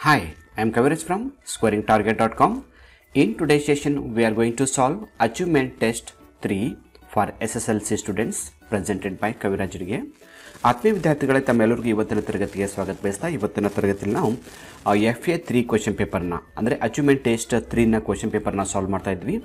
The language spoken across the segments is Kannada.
Hi, I am Kaviraj from squaringtarget.com. In today's session, we are going to solve Achievement Test 3 for S S L C students presented by ಕವಿರಾಜರಿಗೆ ಆತ್ಮೀಯ ವಿದ್ಯಾರ್ಥಿಗಳೇ ತಮ್ಮೆಲ್ಲರಿಗೂ ಇವತ್ತಿನ ತರಗತಿಗೆ ಸ್ವಾಗತ ಬಯಸ್ತಾ ಇವತ್ತಿನ ತರಗತಿಯಲ್ಲಿ ನಾವು ಎಫ್ ಎ ತ್ರೀ ಕ್ವಶನ್ ಪೇಪರ್ನ ಅಂದರೆ ಅಚೀವ್ಮೆಂಟ್ ಟೆಸ್ಟ್ ತ್ರೀನ ಕ್ವಶನ್ ಪೇಪರ್ನ ಸಾಲ್ವ್ ಮಾಡ್ತಾ ಇದ್ವಿ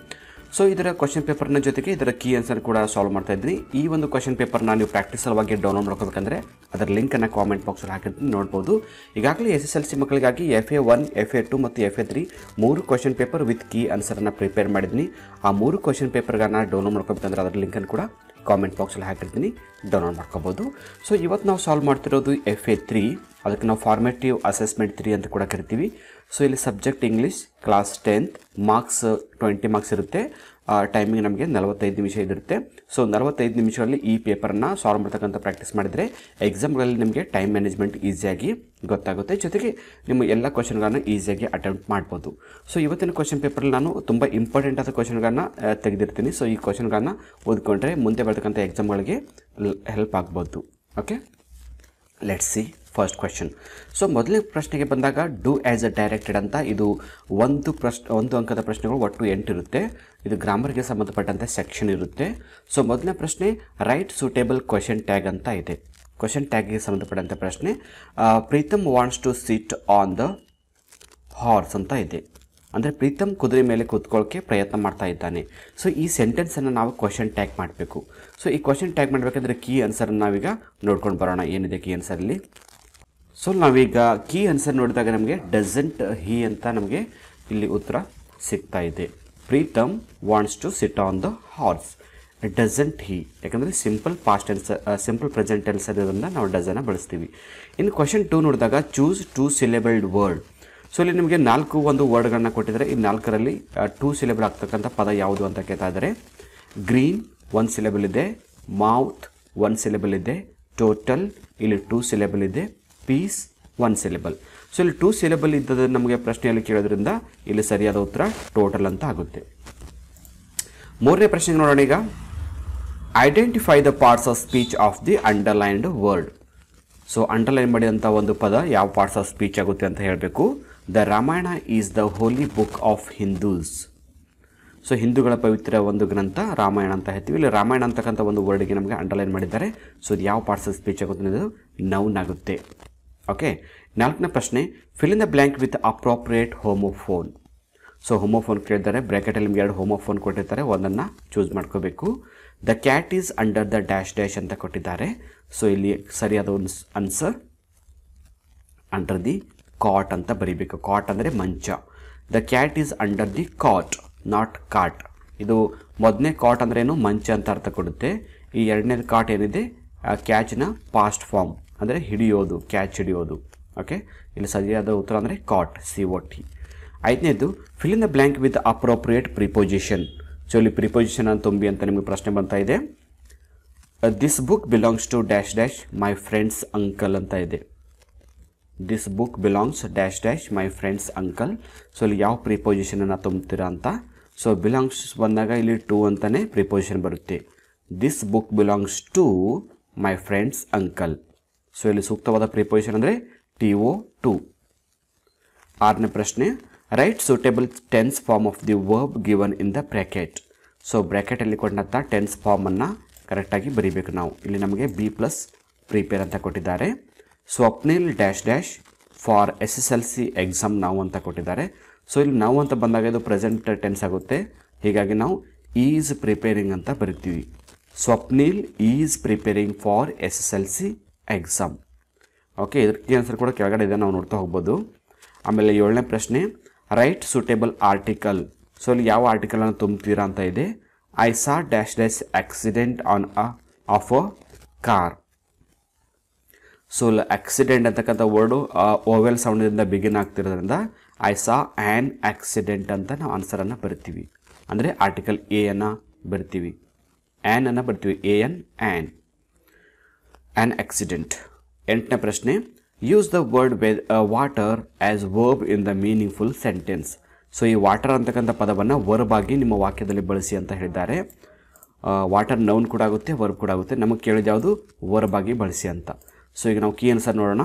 ಸೊ ಇದರ ಕ್ವಶನ್ ಪೇಪರ್ನ ಜೊತೆಗೆ ಇದರ ಕೀ ಆನ್ಸರ್ ಕೂಡ ಸಾಲ್ವ್ ಮಾಡ್ತಾ ಇದ್ದೀನಿ ಈ ಒಂದು ಕ್ವಶನ್ ಪೇಪರ್ನ ನೀವು ಪ್ರಾಕ್ಟೀಸ್ ಸಲುವಾಗಿ ಡೌನ್ಲೋಡ್ ಮಾಡ್ಕೋಬೇಕಂದ್ರೆ ಅದರ ಲಿಂಕನ್ನು ಕಾಮೆಂಟ್ ಬಾಕ್ಸಲ್ಲಿ ಹಾಕಿರ್ತೀನಿ ನೋಡ್ಬೋದು ಈಗಾಗಲೇ ಎಸ್ ಎಸ್ ಎಲ್ ಸಿ ಮಕ್ಕಳಿಗಾಗಿ F A one F A two ಮತ್ತು ಎಫ್ ಎ ತ್ರೀ ಮೂರು ಕ್ವಶನ್ ಪೇಪರ್ ವಿತ್ ಕೀ ಆನ್ಸರ್ನ ಪ್ರಿಪೇರ್ ಮಾಡಿದ್ದೀನಿ ಆ ಮೂರು ಕ್ವಶನ್ ಪೇಪರ್ಗಳನ್ನ ಡೌನ್ಲೋಡ್ ಮಾಡ್ಕೋಬೇಕಂದ್ರೆ ಅದರ ಲಿಂಕನ್ನು ಕೂಡ ಕಾಮೆಂಟ್ ಬಾಕ್ಸಲ್ಲಿ ಹಾಕಿರ್ತೀನಿ ಡೌನ್ಲೋಡ್ ಮಾಡ್ಕೋಬೋದು ಸೊ ಇವತ್ತು ನಾವು ಸಾಲ್ವ್ ಮಾಡ್ತಿರೋದು ಎಫ್ ಎ ತ್ರೀ ಅದಕ್ಕೆ ನಾವು ಫಾರ್ಮೇಟಿವ್ ಅಸೆಸ್ಮೆಂಟ್ ತ್ರೀ ಅಂತ ಕೂಡ ಕರಿತೀವಿ ಸೊ ಇಲ್ಲಿ subject English class tenth marks twenty marks ಇರುತ್ತೆ ಟೈಮಿಂಗ್ ನಮಗೆ ನಲವತ್ತೈದು ನಿಮಿಷ ಇದಿರುತ್ತೆ ಸೊ ನಲವತ್ತೈದು ನಿಮಿಷಗಳಲ್ಲಿ ಈ ಪೇಪರನ್ನು ಸಾಲ್ವ್ ಮಾಡ್ತಕ್ಕಂಥ ಪ್ರಾಕ್ಟೀಸ್ ಮಾಡಿದರೆ ಎಕ್ಸಾಮ್ಗಳಲ್ಲಿ ನಿಮಗೆ ಟೈಮ್ ಮ್ಯಾನೇಜ್ಮೆಂಟ್ ಈಸಿಯಾಗಿ ಗೊತ್ತಾಗುತ್ತೆ ಜೊತೆಗೆ ನಿಮ್ಮ ಎಲ್ಲ ಕ್ವಶನ್ಗಳನ್ನು ಈಸಿಯಾಗಿ ಅಟೆಂಪ್ಟ್ ಮಾಡ್ಬೋದು ಸೊ ಇವತ್ತಿನ ಕ್ವಶನ್ ಪೇಪರಲ್ಲಿ ನಾನು ತುಂಬ ಇಂಪಾರ್ಟೆಂಟ್ ಆದ ಕ್ವಶನ್ಗಳನ್ನು ತೆಗೆದಿರ್ತೀನಿ ಸೊ ಈ ಕ್ವಶನ್ಗಳನ್ನು ಓದ್ಕೊಂಡ್ರೆ ಮುಂದೆ ಬರ್ತಕ್ಕಂಥ ಎಕ್ಸಾಮ್ಗಳಿಗೆ ಹೆಲ್ಪ್ ಆಗ್ಬೋದು okay let's first question so ಮೊದಲನೇ ಪ್ರಶ್ನೆಗೆ ಬಂದಾಗ ಡೂ ಆ್ಯಸ್ ಅ ಡೈರೆಕ್ಟೆಡ್ ಅಂತ ಇದು ಒಂದು ಪ್ರಶ್ ಒಂದು ಅಂಕದ ಪ್ರಶ್ನೆಗಳು ಒಟ್ಟು ಎಂಟು ಇರುತ್ತೆ ಇದು ಗ್ರಾಮರ್ಗೆ ಸಂಬಂಧಪಟ್ಟಂಥ ಸೆಕ್ಷನ್ ಇರುತ್ತೆ ಸೊ ಮೊದಲನೇ ಪ್ರಶ್ನೆ ರೈಟ್ ಸೂಟೇಬಲ್ ಕ್ವೆಶನ್ ಟ್ಯಾಗ್ ಅಂತ ಇದೆ ಕ್ವೆಶನ್ ಟ್ಯಾಗ್ಗೆ ಸಂಬಂಧಪಟ್ಟಂಥ ಪ್ರಶ್ನೆ Pritam wants to sit on the horse ಅಂತ ಇದೆ ಅಂದರೆ ಪ್ರೀತಮ್ ಕುದುರೆ ಮೇಲೆ ಕೂತ್ಕೊಳ್ಳೋಕ್ಕೆ ಪ್ರಯತ್ನ ಮಾಡ್ತಾ ಇದ್ದಾನೆ ಸೊ ಈ ಸೆಂಟೆನ್ಸನ್ನು ನಾವು ಕ್ವಶನ್ ಟ್ಯಾಗ್ ಮಾಡಬೇಕು ಸೊ ಈ ಕ್ವಶನ್ ಟ್ಯಾಗ್ ಮಾಡಬೇಕಂದ್ರೆ ಕೀ ಆನ್ಸರನ್ನು ನಾವೀಗ ನೋಡ್ಕೊಂಡು ಬರೋಣ ಏನಿದೆ ಕೀ ಆನ್ಸರಲ್ಲಿ ಸೊ ನಾವೀಗ ಕೀ ಆನ್ಸರ್ ನೋಡಿದಾಗ ನಮಗೆ ಡಸಂಟ್ ಹಿ ಅಂತ ನಮಗೆ ಇಲ್ಲಿ ಉತ್ತರ ಸಿಗ್ತಾ ಇದೆ Pritam wants to sit on the horse doesn't he ಯಾಕಂದರೆ simple past answer simple present tense ಇರೋದ್ರಿಂದ ನಾವು ಡಸನ್ನ ಬಳಸ್ತೀವಿ ಇನ್ನು ಕ್ವಶನ್ ಟೂ ನೋಡಿದಾಗ choose two syllabled word so ಇಲ್ಲಿ ನಿಮಗೆ ನಾಲ್ಕು ಒಂದು ವರ್ಡ್ಗಳನ್ನ ಕೊಟ್ಟಿದ್ದಾರೆ ಈ ನಾಲ್ಕರಲ್ಲಿ ಟೂ ಸಿಲೆಬಲ್ ಆಗ್ತಕ್ಕಂಥ ಪದ ಯಾವುದು ಅಂತ ಕೇಳ್ತಾ ಇದ್ದಾರೆ ಗ್ರೀನ್ ಒನ್ ಸಿಲೆಬಲ್ ಇದೆ ಮೌತ್ ಒನ್ ಸಿಲೆಬಲ್ ಇದೆ ಟೋಟಲ್ ಇಲ್ಲಿ ಟೂ ಸಿಲೆಬಲ್ ಇದೆ ಪೀಸ್ ಒನ್ ಸಿಲೆಬಲ್ ಸೊ ಇಲ್ಲಿ ಟೂ ಸಿಲೆಬಲ್ ಇದ್ದದ ನಮಗೆ ಪ್ರಶ್ನೆಯಲ್ಲಿ ಕೇಳೋದ್ರಿಂದ ಇಲ್ಲಿ ಸರಿಯಾದ ಉತ್ತರ ಟೋಟಲ್ ಅಂತ ಆಗುತ್ತೆ ಮೂರನೇ ಪ್ರಶ್ನೆಗೆ ನೋಡೋಣ ಈಗ identify the parts of speech of the underlined word so underline ಮಾಡಿದಂಥ ಒಂದು ಪದ ಯಾವ ಪಾರ್ಟ್ಸ್ ಆಫ್ ಸ್ಪೀಚ್ ಆಗುತ್ತೆ ಅಂತ ಹೇಳಬೇಕು the Ramayana is the holy book of Hindus so ಹಿಂದೂಗಳ ಪವಿತ್ರ ಒಂದು ಗ್ರಂಥ ರಾಮಾಯಣ ಅಂತ ಹೇಳ್ತೀವಿ ಇಲ್ಲಿ ರಾಮಾಯಣ ಅಂತಕ್ಕಂಥ ಒಂದು ವರ್ಡ್ಗೆ ನಮಗೆ ಅಂಡರ್ಲೈನ್ ಮಾಡಿದ್ದಾರೆ ಸೊ ಇದು ಯಾವ ಪಾರ್ಟ್ಸ್ ಆಫ್ ಸ್ಪೀಚ್ ಆಗುತ್ತೆ ಅನ್ನೋದು ನೌನ್ ಆಗುತ್ತೆ ಓಕೆ ನಾಲ್ಕನೇ ಪ್ರಶ್ನೆ fill in the blank with appropriate homophone so homophone ಕೇಳಿದ್ದಾರೆ ಬ್ರ್ಯಾಕೆಟಲ್ಲಿ ನಿಮ್ಗೆ ಎರಡು ಹೋಮೋಫೋನ್ ಕೊಟ್ಟಿರ್ತಾರೆ ಒಂದನ್ನು ಚೂಸ್ ಮಾಡ್ಕೋಬೇಕು the cat is under the dash dash ಅಂತ ಕೊಟ್ಟಿದ್ದಾರೆ ಸೊ ಇಲ್ಲಿ ಸರಿಯಾದ ಒಂದು ಅನ್ಸರ್ ಅಂಡರ್ ದಿ ಕಾಟ್ ಅಂತ ಬರೀಬೇಕು ಕಾಟ್ ಅಂದರೆ ಮಂಚ the cat is under the cot not caught ಇದು ಮೊದಲನೇ ಕಾಟ್ ಅಂದ್ರೇನು ಮಂಚ ಅಂತ ಅರ್ಥ ಕೊಡುತ್ತೆ ಈ ಎರಡನೇ ಕಾಟ್ ಏನಿದೆ ಕ್ಯಾಚ್ನ ಪಾಸ್ಟ್ ಫಾರ್ಮ್ ಅಂದರೆ ಹಿಡಿಯೋದು ಕ್ಯಾಚ್ ಹಿಡಿಯೋದು ಓಕೆ ಇಲ್ಲಿ ಸರಿಯಾದ ಉತ್ತರ ಅಂದರೆ ಕಾಟ್ ಸಿ ಒ ಟಿ ಐದನೇದು fill the blank with appropriate preposition so ಇಲ್ಲಿ ಪ್ರಿಪೊಸಿಷನ್ ಅಂತ ತುಂಬಿ ಅಂತ ನಿಮಗೆ ಪ್ರಶ್ನೆ ಬರ್ತಾ ಇದೆ this book belongs to dash dash my friend's uncle ಅಂತ ಇದೆ this book belongs dash dash my friend's uncle so ಇಲ್ಲಿ ಯಾವ ಪ್ರಿಪೊಸಿಷನನ್ನು ತುಂಬುತ್ತೀರಾ ಅಂತ ಸೊ ಬಿಲಾಂಗ್ಸ್ ಬಂದಾಗ ಇಲ್ಲಿ ಟು ಅಂತಲೇ ಪ್ರಿಪೊಸಿಷನ್ ಬರುತ್ತೆ this book belongs to my friend's uncle so ಇಲ್ಲಿ ಸೂಕ್ತವಾದ ಪ್ರಿಪೊಸಿಷನ್ ಅಂದರೆ ಟಿ ಒ ಟು ಆರನೇ ಪ್ರಶ್ನೆ write suitable tense form of the verb given in the bracket so ಬ್ರ್ಯಾಕೆಟಲ್ಲಿ ಕೊಟ್ಟಂಥ ಟೆನ್ಸ್ ಫಾರ್ಮನ್ನು ಕರೆಕ್ಟಾಗಿ ಬರೀಬೇಕು ನಾವು ಇಲ್ಲಿ ನಮಗೆ ಬಿ ಪ್ಲಸ್ ಪ್ರಿಪೇರ್ ಅಂತ ಕೊಟ್ಟಿದ್ದಾರೆ Swapnil dash dash for S S L C exam ನಾವು ಅಂತ ಕೊಟ್ಟಿದ್ದಾರೆ ಸೊ ಇಲ್ಲಿ ನಾವು ಅಂತ ಬಂದಾಗ ಇದು ಪ್ರೆಸೆಂಟ್ ಟೆನ್ಸ್ ಆಗುತ್ತೆ ಹೀಗಾಗಿ ನಾವು ಈಸ್ ಪ್ರಿಪೇರಿಂಗ್ ಅಂತ ಬರಿತೀವಿ Swapnil is preparing for S S L C exam okay ಇದಕ್ಕೆ ಆನ್ಸರ್ ಕೂಡ ಕೆಳಗಡೆ ಇದೆ ನಾವು ನೋಡ್ತಾ ಹೋಗ್ಬೋದು ಆಮೇಲೆ ಏಳನೇ ಪ್ರಶ್ನೆ ರೈಟ್ ಸೂಟೇಬಲ್ ಆರ್ಟಿಕಲ್ ಸೊ ಅಲ್ಲಿ ಯಾವ ಆರ್ಟಿಕಲನ್ನು ತುಂಬ್ತೀರಾ ಅಂತ ಇದೆ I saw dash dash accident an a of a car so ಅಲ್ಲಿ ಆಕ್ಸಿಡೆಂಟ್ ಅಂತಕ್ಕಂಥ ವರ್ಡು ಓವೆಲ್ ಸೌಂಡಿಂದ ಬಿಗಿನ್ ಆಗ್ತಿರೋದ್ರಿಂದ ಐ ಸಾ ಆ್ಯನ್ ಆಕ್ಸಿಡೆಂಟ್ ಅಂತ ನಾವು ಆನ್ಸರನ್ನು ಬರಿತೀವಿ ಅಂದರೆ ಆರ್ಟಿಕಲ್ ಎ ಅನ್ನು ಬರಿತೀವಿ ಆ್ಯನ್ ಅನ್ನು ಬರ್ತೀವಿ A N an an accident ಎಂಟನೇ ಪ್ರಶ್ನೆ ಯೂಸ್ ದ ವರ್ಡ್ ವೆದ್ water as verb in the meaningful sentence so ಈ ವಾಟರ್ ಅಂತಕ್ಕಂಥ ಪದವನ್ನು ವರ್ಬ್ ಆಗಿ ನಿಮ್ಮ ವಾಕ್ಯದಲ್ಲಿ ಬಳಸಿ ಅಂತ ಹೇಳಿದ್ದಾರೆ ವಾಟರ್ ನೌನ್ ಕೂಡ ಆಗುತ್ತೆ ವರ್ಬ್ ಕೂಡ ಆಗುತ್ತೆ ನಮಗೆ ಕೇಳಿದ್ಯಾವುದು ಯಾವುದು ವರ್ಬ್ ಆಗಿ ಬಳಸಿ ಅಂತ ಸೊ ಈಗ ನಾವು ಕೀ ಆನ್ಸರ್ ನೋಡೋಣ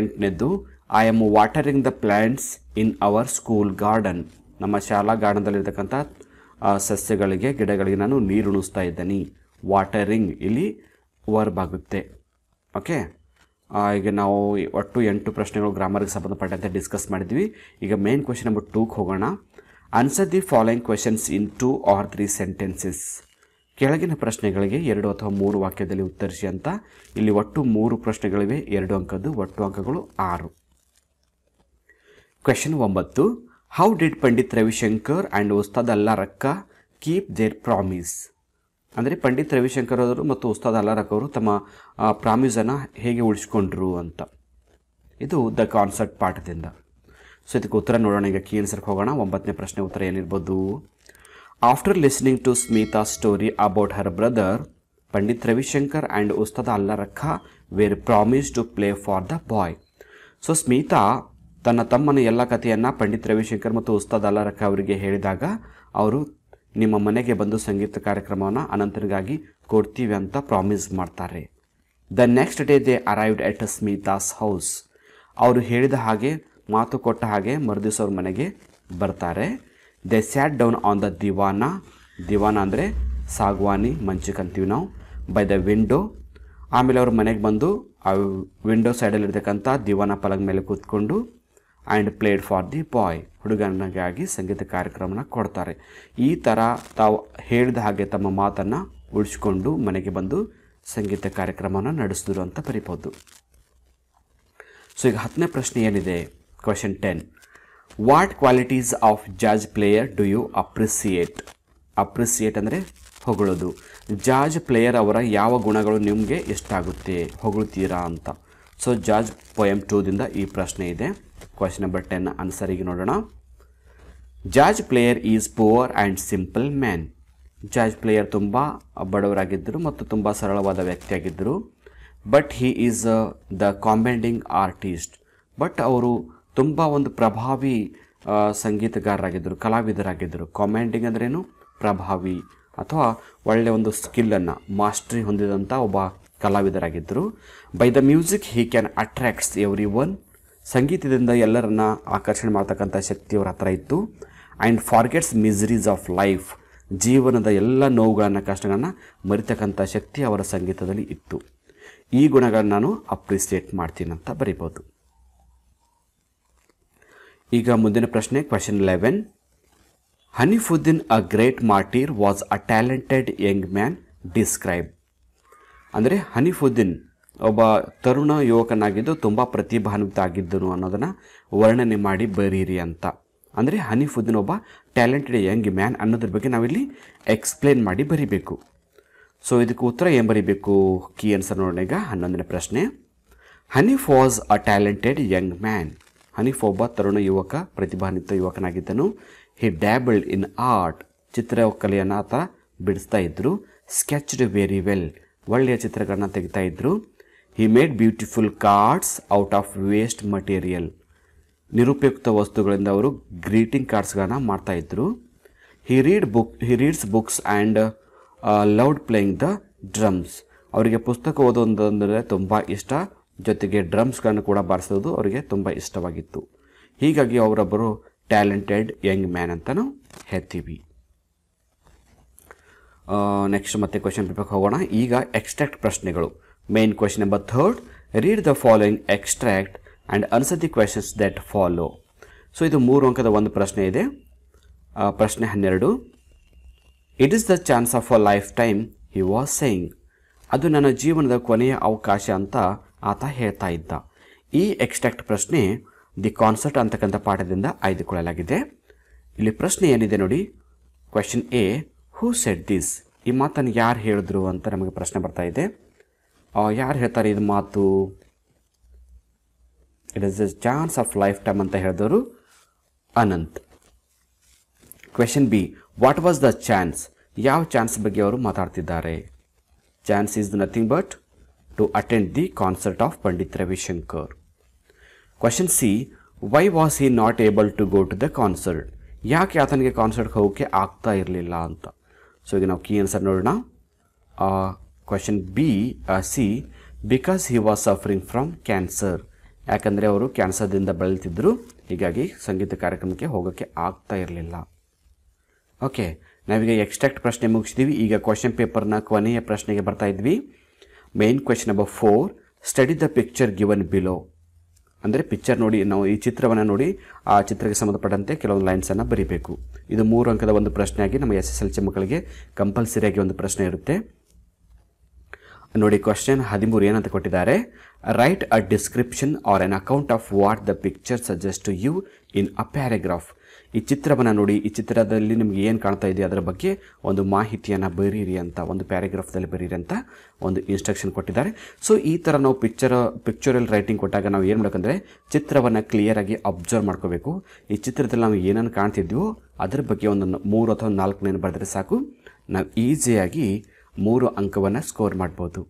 ಎಂಟನೇದ್ದು I am watering the plants in our school garden ನಮ್ಮ ಶಾಲಾ ಗಾರ್ಡನ್ದಲ್ಲಿರ್ತಕ್ಕಂಥ ಸಸ್ಯಗಳಿಗೆ ಗಿಡಗಳಿಗೆ ನಾನು ನೀರುಣಿಸ್ತಾ ಇದ್ದೀನಿ ವಾಟರಿಂಗ್ ಇಲ್ಲಿ ವರ್ಬ್ ಆಗುತ್ತೆ ಓಕೆ ಈಗ ನಾವು ಒಟ್ಟು ಎಂಟು ಪ್ರಶ್ನೆಗಳು ಗ್ರಾಮರ್ಗೆ ಸಂಬಂಧಪಟ್ಟಂತೆ ಡಿಸ್ಕಸ್ ಮಾಡಿದ್ವಿ ಈಗ ಮೇನ್ ಕ್ವೆಶನ್ ನಂಬರ್ ಟೂಗೆ ಹೋಗೋಣ answer the following questions in two or three sentences ಕೆಳಗಿನ ಪ್ರಶ್ನೆಗಳಿಗೆ ಎರಡು ಅಥವಾ ಮೂರು ವಾಕ್ಯದಲ್ಲಿ ಉತ್ತರಿಸಿ ಅಂತ ಇಲ್ಲಿ ಒಟ್ಟು ಮೂರು ಪ್ರಶ್ನೆಗಳಿವೆ ಎರಡು ಅಂಕದ್ದು ಒಟ್ಟು ಅಂಕಗಳು ಆರು ಕ್ವೆಶನ್ ಒಂಬತ್ತು how did Pandit Ravishankar and Ustad Alla keep there promise ಅಂದರೆ ಪಂಡಿತ್ ರವಿಶಂಕರ್ ಅವರು ಮತ್ತು ಉಸ್ತಾದ್ ಅಲಾರಕ್ ಅವರು ತಮ್ಮ ಪ್ರಾಮ್ಯೂಸನ್ನು ಹೇಗೆ ಉಳಿಸ್ಕೊಂಡ್ರು ಅಂತ ಇದು ದ ಕಾನ್ಸರ್ಟ್ ಪಾಠದಿಂದ ಸೊ ಇದಕ್ಕೆ ಉತ್ತರ ನೋಡೋಣ ಈಗ ಕೀ ಸರ್ಕ್ ಹೋಗೋಣ ಒಂಬತ್ತನೇ ಪ್ರಶ್ನೆ ಉತ್ತರ ಏನಿರ್ಬೋದು after listening to Smita story about her brother Pandit Ravishankar and Ustad Allarakha were promise to play for the boy so Smita ತನ್ನ ತಮ್ಮನ ಎಲ್ಲ ಕಥೆಯನ್ನು ಪಂಡಿತ್ ರವಿಶಂಕರ್ ಮತ್ತು ಉಸ್ತಾದ್ ಅಲ್ಲಾರಕ್ಕ ಅವರಿಗೆ ಹೇಳಿದಾಗ ಅವರು ನಿಮ್ಮ ಮನೆಗೆ ಬಂದು ಸಂಗೀತ ಕಾರ್ಯಕ್ರಮವನ್ನು ಅನಂತನಿಗಾಗಿ ಕೊಡ್ತೀವಿ ಅಂತ ಪ್ರಾಮಿಸ್ ಮಾಡ್ತಾರೆ the next day they arrived at Smita's house ಅವರು ಹೇಳಿದ ಹಾಗೆ ಮಾತು ಕೊಟ್ಟ ಹಾಗೆ ಮರುದಿವಸ ಅವ್ರ ಮನೆಗೆ ಬರ್ತಾರೆ they sat down on the divan divan ಅಂದರೆ ಸಾಗ್ವಾನಿ ಅಂತೀವಿ ನಾವು ಬೈ ದ ವಿಂಡೋ ಆಮೇಲೆ ಅವ್ರ ಮನೆಗೆ ಬಂದು ಆ ವಿಂಡೋ ಸೈಡಲ್ಲಿರ್ತಕ್ಕಂಥ ದಿವಾನ ಪಲಗ್ ಮೇಲೆ ಕೂತ್ಕೊಂಡು and played for the boy ಹುಡುಗನಿಗಾಗಿ ಸಂಗೀತ ಕಾರ್ಯಕ್ರಮನ ಕೊಡ್ತಾರೆ ಈ ಥರ ತಾವು ಹೇಳಿದ ಹಾಗೆ ತಮ್ಮ ಮಾತನ್ನು ಉಳಿಸ್ಕೊಂಡು ಮನೆಗೆ ಬಂದು ಸಂಗೀತ ಕಾರ್ಯಕ್ರಮನ ನಡೆಸಿದ್ರು ಅಂತ ಬರಿಬೋದು ಸೊ ಈಗ ಹತ್ತನೇ ಪ್ರಶ್ನೆ ಏನಿದೆ question ten what qualities of jazz player do you appreciate appreciate ಅಂದರೆ ಹೊಗಳೋದು ಜಾಜ್ ಪ್ಲೇಯರ್ ಅವರ ಯಾವ ಗುಣಗಳು ನಿಮಗೆ ಎಷ್ಟಾಗುತ್ತೆ ಹೊಗಳುತ್ತೀರಾ ಅಂತ ಸೊ ಜಾಜ್ ಪೊಯಮ್ ಟೂದಿಂದ ಈ ಪ್ರಶ್ನೆ ಇದೆ ಕ್ವಶನ್ ನಂಬರ್ ಟೆನ್ ಈಗ ನೋಡೋಣ jazz player is poor and simple man jazz player ತುಂಬ ಬಡವರಾಗಿದ್ದರು ಮತ್ತು ತುಂಬ ಸರಳವಾದ ವ್ಯಕ್ತಿಯಾಗಿದ್ದರು but he is the commanding artist but ಅವರು ತುಂಬ ಒಂದು ಪ್ರಭಾವಿ ಸಂಗೀತಗಾರರಾಗಿದ್ದರು ಕಲಾವಿದರಾಗಿದ್ದರು ಕಾಮೆಂಡಿಂಗ್ ಅಂದ್ರೇನು ಪ್ರಭಾವಿ ಅಥವಾ ಒಳ್ಳೆಯ ಒಂದು ಸ್ಕಿಲ್ಲನ್ನು ಮಾಸ್ಟ್ರಿ ಹೊಂದಿದಂಥ ಒಬ್ಬ ಕಲಾವಿದರಾಗಿದ್ದರು by the music he can attracts every one ಸಂಗೀತದಿಂದ ಎಲ್ಲರನ್ನ ಆಕರ್ಷಣೆ ಮಾಡ್ತಕ್ಕಂಥ ಶಕ್ತಿ ಅವರ ಹತ್ರ ಇತ್ತು and forgets miseries of life ಜೀವನದ ಎಲ್ಲ ನೋವುಗಳನ್ನು ಕಷ್ಟಗಳನ್ನು ಮರಿತಕ್ಕಂಥ ಶಕ್ತಿ ಅವರ ಸಂಗೀತದಲ್ಲಿ ಇತ್ತು ಈ ಗುಣಗಳನ್ನು ನಾನು ಅಪ್ರಿಸಿಯೇಟ್ ಮಾಡ್ತೀನಿ ಅಂತ ಬರಿಬೋದು ಈಗ ಮುಂದಿನ ಪ್ರಶ್ನೆ question eleven Hanifuddin a great martyr was a talented young man describe ಅಂದರೆ ಹನಿಫುದ್ದೀನ್ ಒಬ್ಬ ತರುಣ ಯುವಕನಾಗಿದ್ದು ತುಂಬ ಪ್ರತಿಭಾನ್ವಿತ ಆಗಿದ್ದನು ಅನ್ನೋದನ್ನು ವರ್ಣನೆ ಮಾಡಿ ಬರೀರಿ ಅಂತ ಅಂದರೆ ಹನೀಫುದ್ದೀನ್ ಒಬ್ಬ ಟ್ಯಾಲೆಂಟೆಡ್ ಯಂಗ್ ಮ್ಯಾನ್ ಅನ್ನೋದ್ರ ಬಗ್ಗೆ ನಾವಿಲ್ಲಿ ಎಕ್ಸ್ಪ್ಲೇನ್ ಮಾಡಿ ಬರೀಬೇಕು ಸೊ ಇದಕ್ಕೆ ಉತ್ತರ ಏನು ಬರೀಬೇಕು ಕೀ ಆನ್ಸರ್ ನೋಡೋಣ ಈಗ ಹನ್ನೊಂದನೇ ಪ್ರಶ್ನೆ Hanif was a talented young man Hanif ಒಬ್ಬ ತರುಣ ಯುವಕ ಪ್ರತಿಭಾನ್ವಿತ ಯುವಕನಾಗಿದ್ದನು ಹಿ ಡ್ಯಾಬಲ್ಡ್ ಇನ್ ಆರ್ಟ್ ಚಿತ್ರಕಲೆಯನ್ನು ಆತ ಬಿಡಿಸ್ತಾ ಇದ್ದರು ಸ್ಕೆಚ್ಡ್ ವೆರಿ ವೆಲ್ ಒಳ್ಳೆಯ ಚಿತ್ರಗಳನ್ನ ತೆಗಿತಾ ಇದ್ದರು he made beautiful cards out of waste material ನಿರುಪಯುಕ್ತ ವಸ್ತುಗಳಿಂದ ಅವರು ಗ್ರೀಟಿಂಗ್ ಕಾರ್ಡ್ಸ್ಗಳನ್ನು ಮಾಡ್ತಾಯಿದ್ರು he read book he reads books and loud playing the drums ಅವರಿಗೆ ಪುಸ್ತಕ ಓದೋದಂದರೆ ತುಂಬ ಇಷ್ಟ ಜೊತೆಗೆ ಡ್ರಮ್ಸ್ಗಳನ್ನು ಕೂಡ ಬಾರಿಸೋದು ಅವರಿಗೆ ತುಂಬ ಇಷ್ಟವಾಗಿತ್ತು ಹೀಗಾಗಿ ಅವರೊಬ್ಬರು ಟ್ಯಾಲೆಂಟೆಡ್ ಯಂಗ್ ಮ್ಯಾನ್ ಅಂತ ನಾವು ಹೇಳ್ತೀವಿ ನೆಕ್ಸ್ಟ್ ಮತ್ತೆ ಕ್ವೆಶನ್ ಪೇಪರ್ಗೆ ಹೋಗೋಣ ಈಗ ಎಕ್ಸ್ಟ್ರಾಕ್ಟ್ ಪ್ರಶ್ನೆಗಳು Main question number third, read the following extract and answer the questions that follow. So ಇದು ಮೂರು ಅಂಕದ ಒಂದು ಪ್ರಶ್ನೆ ಇದೆ ಪ್ರಶ್ನೆ ಹನ್ನೆರಡು it is the chance of a lifetime he was saying ಅದು ನನ್ನ ಜೀವನದ ಕೊನೆಯ ಅವಕಾಶ ಅಂತ ಆತ ಹೇಳ್ತಾ ಇದ್ದ ಈ ಎಕ್ಸ್ಟ್ರಾಕ್ಟ್ ಪ್ರಶ್ನೆ ದಿ ಕಾನ್ಸರ್ಟ್ ಅಂತಕ್ಕಂಥ ಪಾಠದಿಂದ ಆಯ್ದುಕೊಳ್ಳಲಾಗಿದೆ ಇಲ್ಲಿ ಪ್ರಶ್ನೆ ಏನಿದೆ ನೋಡಿ question A who said this ಈ ಮಾತನ್ನು ಯಾರು ಹೇಳಿದ್ರು ಅಂತ ನಮಗೆ ಪ್ರಶ್ನೆ ಬರ್ತಾ ಇದೆ ಯಾರು ಹೇಳ್ತಾರೆ ಇದು ಮಾತು it is a chance of lifetime ಅಂತ ಹೇಳಿದವರು Anant question B what was the chance ಯಾವ ಚಾನ್ಸ್ ಬಗ್ಗೆ ಅವರು ಮಾತಾಡ್ತಿದ್ದಾರೆ chance is nothing but to attend the concert of Pandit Ravi Shankar question C why was he not able to go to the concert ಯಾಕೆ ಆತನಿಗೆ ಕಾನ್ಸರ್ಟ್ಗೆ ಹೋಗೋಕ್ಕೆ ಆಗ್ತಾ ಇರಲಿಲ್ಲ ಅಂತ ಸೊ ಈಗ ನಾವು ಕೀ ಆನ್ಸರ್ ನೋಡೋಣ question B C because he was suffering from cancer ಯಾಕಂದರೆ ಅವರು ಕ್ಯಾನ್ಸರ್ದಿಂದ ಬಳಲ್ತಿದ್ರು ಹೀಗಾಗಿ ಸಂಗೀತ ಕಾರ್ಯಕ್ರಮಕ್ಕೆ ಹೋಗೋಕ್ಕೆ ಆಗ್ತಾ ಇರಲಿಲ್ಲ ಓಕೆ ನಾವೀಗ ಎಕ್ಸ್ಟ್ರಾಕ್ಟ್ ಪ್ರಶ್ನೆ ಮುಗಿಸಿದ್ವಿ ಈಗ ಕ್ವಶನ್ ಪೇಪರ್ನ ಕೊನೆಯ ಪ್ರಶ್ನೆಗೆ ಬರ್ತಾ ಇದ್ವಿ main question number four study the picture given below ಅಂದರೆ ಪಿಕ್ಚರ್ ನೋಡಿ ನಾವು ಈ ಚಿತ್ರವನ್ನು ನೋಡಿ ಆ ಚಿತ್ರಕ್ಕೆ ಸಂಬಂಧಪಟ್ಟಂತೆ ಕೆಲವೊಂದು ಲೈನ್ಸನ್ನು ಬರೀಬೇಕು ಇದು ಮೂರು ಅಂಕದ ಒಂದು ಪ್ರಶ್ನೆಯಾಗಿ ನಮ್ಮ ಎಸ್ ಎಸ್ ಎಲ್ ಸಿ ಮಕ್ಕಳಿಗೆ ಕಂಪಲ್ಸರಿಯಾಗಿ ಒಂದು ಪ್ರಶ್ನೆ ಇರುತ್ತೆ ನೋಡಿ ಕ್ವಶನ್ ಹದಿಮೂರು ಏನಂತ ಕೊಟ್ಟಿದ್ದಾರೆ write a description or an account of what the picture suggest to you in a paragraph ಈ ಚಿತ್ರವನ್ನು ನೋಡಿ ಈ ಚಿತ್ರದಲ್ಲಿ ನಿಮ್ಗೆ ಏನು ಕಾಣ್ತಾ ಇದೆ ಅದರ ಬಗ್ಗೆ ಒಂದು ಮಾಹಿತಿಯನ್ನು ಬರೀರಿ ಅಂತ ಒಂದು ಪ್ಯಾರಾಗ್ರಾಫ್ದಲ್ಲಿ ಬರೀರಿ ಅಂತ ಒಂದು ಇನ್ಸ್ಟ್ರಕ್ಷನ್ ಕೊಟ್ಟಿದ್ದಾರೆ ಸೊ ಈ ಥರ ನಾವು ಪಿಕ್ಚರ್ ಪಿಕ್ಚರಲ್ ರೈಟಿಂಗ್ ಕೊಟ್ಟಾಗ ನಾವು ಏನು ಮಾಡಬೇಕಂದ್ರೆ ಚಿತ್ರವನ್ನು ಕ್ಲಿಯರಾಗಿ ಅಬ್ಸರ್ವ್ ಮಾಡ್ಕೋಬೇಕು ಈ ಚಿತ್ರದಲ್ಲಿ ನಾವು ಏನನ್ನು ಕಾಣ್ತಿದ್ವಿ ಅದ್ರ ಬಗ್ಗೆ ಒಂದು ಮೂರು ಅಥವಾ ನಾಲ್ಕು ನಾಲ್ಕನೇನು ಬರೆದ್ರೆ ಸಾಕು ನಾವು ಈಸಿಯಾಗಿ ಮೂರು ಅಂಕವನ್ನು ಸ್ಕೋರ್ ಮಾಡ್ಬೋದು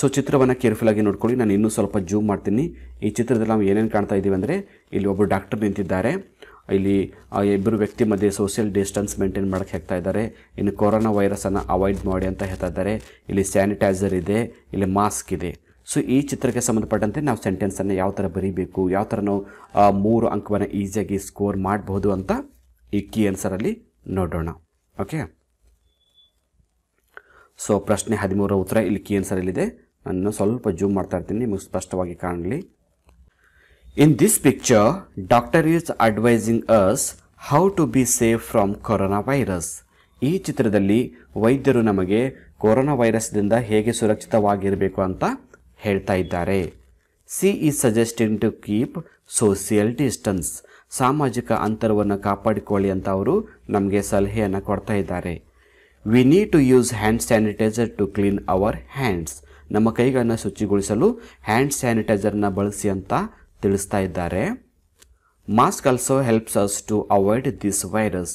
ಸೊ ಚಿತ್ರವನ್ನು ಕೇರ್ಫುಲ್ಲಾಗಿ ನೋಡ್ಕೊಳ್ಳಿ ನಾನು ಇನ್ನೂ ಸ್ವಲ್ಪ ಜೂಮ್ ಮಾಡ್ತೀನಿ ಈ ಚಿತ್ರದಲ್ಲಿ ನಾವು ಏನೇನು ಕಾಣ್ತಾ ಇದ್ದೀವಿ ಅಂದರೆ ಇಲ್ಲಿ ಒಬ್ಬರು ಡಾಕ್ಟರ್ ನಿಂತಿದ್ದಾರೆ ಇಲ್ಲಿ ಇಬ್ಬರು ವ್ಯಕ್ತಿ ಮಧ್ಯೆ ಸೋಷಿಯಲ್ ಡಿಸ್ಟೆನ್ಸ್ ಮೇಂಟೈನ್ ಮಾಡೋಕ್ಕೆ ಹೇಳ್ತಾ ಇದ್ದಾರೆ ಇನ್ನು ಕೊರೋನಾ ವೈರಸನ್ನು ಅವಾಯ್ಡ್ ಮಾಡಿ ಅಂತ ಹೇಳ್ತಾ ಇದ್ದಾರೆ ಇಲ್ಲಿ ಸ್ಯಾನಿಟೈಸರ್ ಇದೆ ಇಲ್ಲಿ ಮಾಸ್ಕ್ ಇದೆ ಸೊ ಈ ಚಿತ್ರಕ್ಕೆ ಸಂಬಂಧಪಟ್ಟಂತೆ ನಾವು ಸೆಂಟೆನ್ಸನ್ನು ಯಾವ ಥರ ಬರೀಬೇಕು ಯಾವ ಥರ ನಾವು ಮೂರು ಅಂಕವನ್ನು ಈಸಿಯಾಗಿ ಸ್ಕೋರ್ ಮಾಡಬಹುದು ಅಂತ ಈ ಕೀ ಆನ್ಸರಲ್ಲಿ ನೋಡೋಣ ಓಕೆ ಸೊ ಪ್ರಶ್ನೆ ಹದಿಮೂರರ ಉತ್ತರ ಇಲ್ಲಿ ಕಿ ಇಲ್ಲಿದೆ ನಾನು ಸ್ವಲ್ಪ ಜೂಮ್ ಮಾಡ್ತಾ ಇರ್ತೀನಿ ನಿಮಗೆ ಸ್ಪಷ್ಟವಾಗಿ ಕಾಣಲಿ in this picture doctor is advising us how to be safe from corona virus ಈ ಚಿತ್ರದಲ್ಲಿ ವೈದ್ಯರು ನಮಗೆ ಕೊರೋನಾ ವೈರಸ್ದಿಂದ ಹೇಗೆ ಸುರಕ್ಷಿತವಾಗಿರಬೇಕು ಅಂತ ಹೇಳ್ತಾ ಇದ್ದಾರೆ C is suggesting to keep social distance ಸಾಮಾಜಿಕ ಅಂತರವನ್ನು ಕಾಪಾಡಿಕೊಳ್ಳಿ ಅಂತ ಅವರು ನಮಗೆ ಸಲಹೆಯನ್ನು ಕೊಡ್ತಾ ಇದ್ದಾರೆ we need to use hand sanitiser to clean our hands ನಮ್ಮ ಕೈಗಳನ್ನು ಶುಚಿಗೊಳಿಸಲು ಹ್ಯಾಂಡ್ ಸ್ಯಾನಿಟೈಸರ್ನ ಬಳಸಿ ಅಂತ ತಿಳಿಸ್ತಾ ಇದ್ದಾರೆ mask also helps us to avoid this virus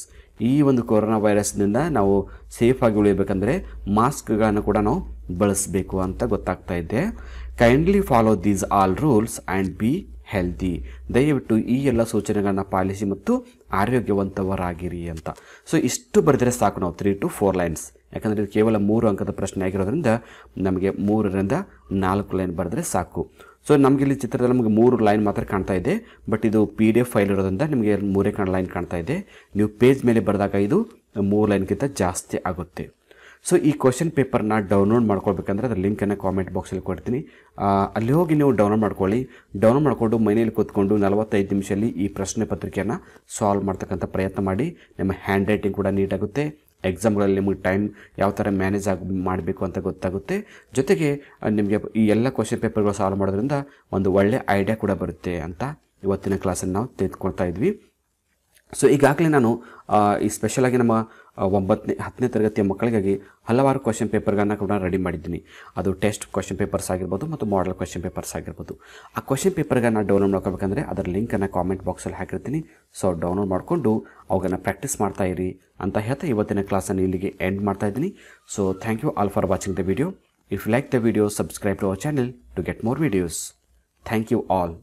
ಈ ಒಂದು ಕೊರೋನಾ ವೈರಸ್ನಿಂದ ನಾವು ಸೇಫ್ ಆಗಿ ಉಳಿಯಬೇಕಂದ್ರೆ ಮಾಸ್ಕ್ಗಳನ್ನು ಕೂಡ ನಾವು ಬಳಸಬೇಕು ಅಂತ ಗೊತ್ತಾಗ್ತಾ ಇದೆ kindly follow these all rules and be healthy ದಯವಿಟ್ಟು ಈ ಎಲ್ಲ ಸೂಚನೆಗಳನ್ನು ಪಾಲಿಸಿ ಮತ್ತು ಆರೋಗ್ಯವಂತವರಾಗಿರಿ ಅಂತ ಸೊ ಇಷ್ಟು ಬರೆದ್ರೆ ಸಾಕು ನಾವು ತ್ರೀ ಟು ಫೋರ್ ಲೈನ್ಸ್ ಯಾಕಂದರೆ ಇದು ಕೇವಲ ಮೂರು ಅಂಕದ ಪ್ರಶ್ನೆ ಆಗಿರೋದ್ರಿಂದ ನಮಗೆ ಮೂರರಿಂದ ನಾಲ್ಕು ಲೈನ್ ಬರೆದ್ರೆ ಸಾಕು ಸೊ ನಮಗೆ ಇಲ್ಲಿ ಚಿತ್ರದಲ್ಲಿ ನಮಗೆ ಮೂರು ಲೈನ್ ಮಾತ್ರ ಕಾಣ್ತಾ ಇದೆ ಬಟ್ ಇದು ಪಿ ಡಿ ಎಫ್ ಫೈಲ್ ಇರೋದ್ರಿಂದ ನಿಮಗೆ ಮೂರೇ ಲೈನ್ ಕಾಣ್ತಾ ಇದೆ ನೀವು ಪೇಜ್ ಮೇಲೆ ಬರೆದಾಗ ಇದು ಮೂರು ಲೈನ್ಗಿಂತ ಜಾಸ್ತಿ ಆಗುತ್ತೆ ಸೊ ಈ ಕ್ವಶನ್ ಪೇಪರ್ನ ಡೌನ್ಲೋಡ್ ಮಾಡ್ಕೊಳ್ಬೇಕಂದ್ರೆ ಅದರ ಲಿಂಕನ್ನು ಕಾಮೆಂಟ್ ಬಾಕ್ಸಲ್ಲಿ ಕೊಡ್ತೀನಿ ಅಲ್ಲಿ ಹೋಗಿ ನೀವು ಡೌನ್ಲೋಡ್ ಮಾಡ್ಕೊಳ್ಳಿ ಡೌನ್ಲೋಡ್ ಮಾಡಿಕೊಂಡು ಮನೆಯಲ್ಲಿ ಕೂತ್ಕೊಂಡು ನಲವತ್ತೈದು ನಿಮಿಷದಲ್ಲಿ ಈ ಪ್ರಶ್ನೆ ಪತ್ರಿಕೆಯನ್ನು ಸಾಲ್ವ್ ಮಾಡ್ತಕ್ಕಂಥ ಪ್ರಯತ್ನ ಮಾಡಿ ನಿಮ್ಮ ಹ್ಯಾಂಡ್ ರೈಟಿಂಗ್ ಕೂಡ ನೀಟಾಗುತ್ತೆ ಎಕ್ಸಾಮ್ಗಳಲ್ಲಿ ನಿಮಗೆ ಟೈಮ್ ಯಾವ ಥರ ಮ್ಯಾನೇಜ್ ಆಗಿ ಮಾಡಬೇಕು ಅಂತ ಗೊತ್ತಾಗುತ್ತೆ ಜೊತೆಗೆ ನಿಮಗೆ ಈ ಎಲ್ಲ ಕ್ವಶನ್ ಪೇಪರ್ಗಳು ಸಾಲ್ವ್ ಮಾಡೋದ್ರಿಂದ ಒಂದು ಒಳ್ಳೆಯ ಐಡಿಯಾ ಕೂಡ ಬರುತ್ತೆ ಅಂತ ಇವತ್ತಿನ ಕ್ಲಾಸನ್ನು ನಾವು ತೆಗೆದುಕೊಳ್ತಾ ಇದ್ವಿ ಸೊ ಈಗಾಗಲೇ ನಾನು ಈ ಸ್ಪೆಷಲಾಗಿ ನಮ್ಮ ಒಂಬತ್ತನೇ ಹತ್ತನೇ ತರಗತಿಯ ಮಕ್ಕಳಿಗಾಗಿ ಹಲವಾರು ಕ್ವಶನ್ ಪೇಪರ್ಗಳನ್ನು ಕೂಡ ರೆಡಿ ಮಾಡಿದ್ದೀನಿ ಅದು ಟೆಸ್ಟ್ ಕ್ವಶನ್ ಪೇಪರ್ಸ್ ಆಗಿರ್ಬೋದು ಮತ್ತು ಮಾಡಲ್ ಕ್ವಶನ್ ಪೇಪರ್ಸ್ ಆಗಿರ್ಬೋದು ಆ ಕ್ವಶನ್ ಪೇಪರ್ಗಳನ್ನ ಡೌನ್ಲೋಡ್ ಮಾಡ್ಕೋಬೇಕಂದ್ರೆ ಅದರ ಲಿಂಕನ್ನು ಕಾಮೆಂಟ್ ಬಾಕ್ಸಲ್ಲಿ ಹಾಕಿರ್ತೀನಿ ಸೊ ಡೌನ್ಲೋಡ್ ಮಾಡಿಕೊಂಡು ಅವುಗಳನ್ನು ಪ್ರಾಕ್ಟೀಸ್ ಮಾಡ್ತಾ ಇರಿ ಅಂತ ಹೇಳ್ತಾ ಇವತ್ತಿನ ಕ್ಲಾಸನ್ನು ಇಲ್ಲಿಗೆ ಎಂಡ್ ಮಾಡ್ತಾ ಇದ್ದೀನಿ so thank you all for watching the video if like the video subscribe to our channel to get more videos thank you all